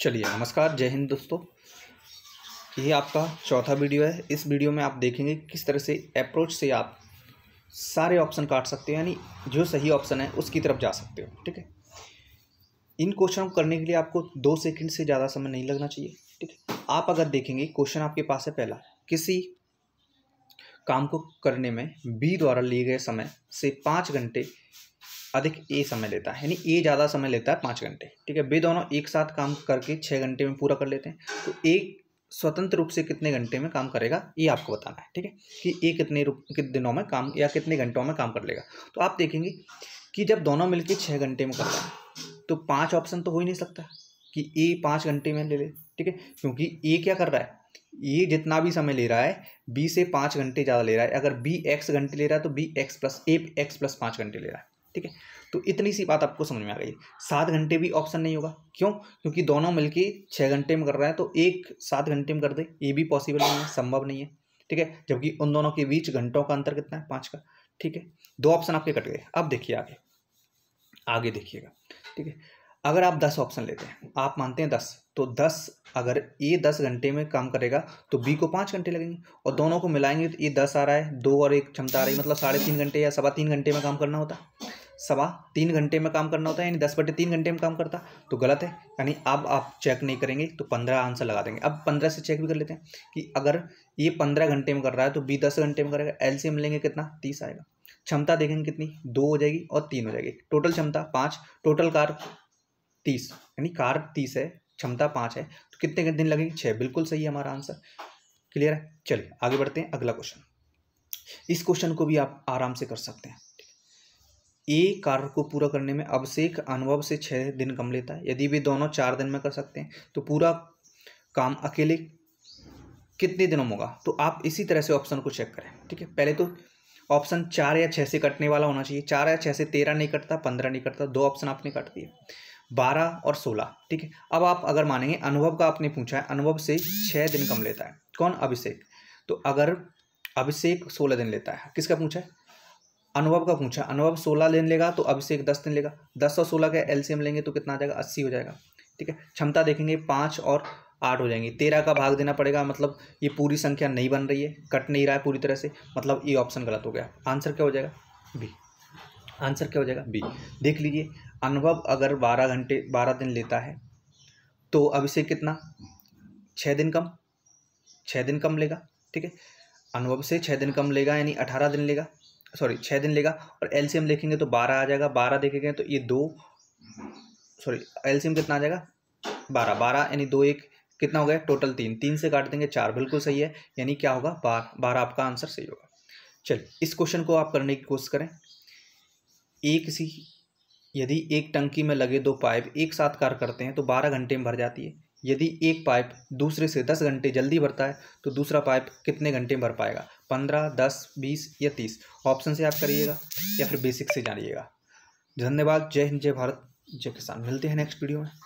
चलिए नमस्कार जय हिंद दोस्तों ये आपका चौथा वीडियो है इस वीडियो में आप देखेंगे किस तरह से अप्रोच से आप सारे ऑप्शन काट सकते हो यानी जो सही ऑप्शन है उसकी तरफ जा सकते हो ठीक है इन क्वेश्चन को करने के लिए आपको दो सेकंड से ज़्यादा समय नहीं लगना चाहिए ठीक है आप अगर देखेंगे क्वेश्चन आपके पास है पहला किसी काम को करने में बी द्वारा लिए गए समय से पाँच घंटे अधिक ए समय लेता है यानी ए ज़्यादा समय लेता है पाँच घंटे ठीक है बे दोनों एक साथ काम करके छः घंटे में पूरा कर लेते हैं तो ए स्वतंत्र रूप से कितने घंटे में काम करेगा ये आपको बताना है ठीक है कि ए कितने रूप कितने दिनों में काम या कितने घंटों में काम कर लेगा तो आप देखेंगे कि जब दोनों मिलकर छः घंटे में कर रहे हैं तो पाँच ऑप्शन तो हो ही नहीं सकता कि ए पाँच घंटे में ले ले ठीक है क्योंकि ए क्या कर रहा है ये जितना भी समय ले रहा है बी से पाँच घंटे ज़्यादा ले रहा है अगर बी एक्स घंटे ले रहा है तो B X plus A X plus पाँच घंटे ले रहा है ठीक है तो इतनी सी बात आपको समझ में आ गई सात घंटे भी ऑप्शन नहीं होगा क्यों क्योंकि दोनों मिलकर छः घंटे में कर रहा है तो एक सात घंटे में कर दे ये भी पॉसिबल नहीं है संभव नहीं है ठीक है जबकि उन दोनों के बीच घंटों का अंतर कितना है पाँच का ठीक है दो ऑप्शन आपके कट गए अब देखिए आगे आगे देखिएगा ठीक है अगर आप दस ऑप्शन लेते हैं आप मानते हैं दस तो दस अगर ए दस घंटे में काम करेगा तो बी को पाँच घंटे लगेंगे और दोनों को मिलाएंगे तो ये दस आ रहा है दो और एक क्षमता आ रही है मतलब साढ़े तीन घंटे या सवा तीन घंटे में काम करना होता है सवा तीन घंटे में काम करना होता है यानी दस बटे तीन घंटे में काम करता तो गलत है यानी अब आप चेक नहीं करेंगे तो पंद्रह आंसर लगा देंगे अब पंद्रह से चेक भी कर लेते हैं कि अगर ये पंद्रह घंटे में कर रहा है तो बी दस घंटे में करेगा एल सी एम लेंगे कितना तीस आएगा क्षमता देखेंगे कितनी दो हो जाएगी और तीन हो जाएगी टोटल क्षमता पाँच टोटल कार तीस यानी कार तीस है क्षमता पाँच है तो कितने दिन लगेंगे छः बिल्कुल सही है हमारा आंसर क्लियर है चलिए आगे बढ़ते हैं अगला क्वेश्चन इस क्वेश्चन को भी आप आराम से कर सकते हैं ए कार्य को पूरा करने में अभिषेक अनुभव से छः दिन कम लेता है यदि वे दोनों चार दिन में कर सकते हैं तो पूरा काम अकेले कितने दिनों में होगा तो आप इसी तरह से ऑप्शन को चेक करें ठीक है पहले तो ऑप्शन चार या छः से कटने वाला होना चाहिए चार या छः से तेरह नहीं कटता पंद्रह नहीं कटता दो ऑप्शन आपने काट दिए बारह और सोलह ठीक है अब आप अगर मानेंगे अनुभव का आपने पूछा है अनुभव से छः दिन कम लेता है कौन अभिषेक तो अगर अभिषेक सोलह दिन लेता है किसका पूछा है अनुभव का पूछा अनुभव सोलह लेन लेगा तो अभिषेक दस दिन लेगा दस और सोलह का एलसीएम लेंगे तो कितना आ जाएगा अस्सी हो जाएगा ठीक है क्षमता देखेंगे पाँच और आठ हो जाएंगे तेरह का भाग देना पड़ेगा मतलब ये पूरी संख्या नहीं बन रही है कट नहीं रहा है पूरी तरह से मतलब ये ऑप्शन गलत हो गया आंसर क्या हो जाएगा बी आंसर क्या हो जाएगा बी देख लीजिए अनुभव अगर बारह घंटे बारह दिन लेता है तो अभिषेक कितना छः दिन कम छः दिन कम लेगा ठीक है अनुभव से छः दिन कम लेगा यानी अठारह दिन लेगा सॉरी छः दिन लेगा और एलसीएम देखेंगे तो बारह आ जाएगा बारह देखेंगे तो ये दो सॉरी एलसीएम कितना आ जाएगा बारह बारह यानी दो एक कितना हो गया टोटल तीन तीन से काट देंगे चार बिल्कुल सही है यानी क्या होगा बार बारह आपका आंसर सही होगा चलिए इस क्वेश्चन को आप करने की कोशिश करें एक सी यदि एक टंकी में लगे दो पाइप एक साथ कार्य करते हैं तो बारह घंटे में भर जाती है यदि एक पाइप दूसरे से दस घंटे जल्दी भरता है तो दूसरा पाइप कितने घंटे में भर पाएगा पंद्रह दस बीस या तीस ऑप्शन से आप करिएगा या फिर बेसिक से जानिएगा धन्यवाद जय हिंद जय भारत जय किसान मिलते हैं नेक्स्ट वीडियो में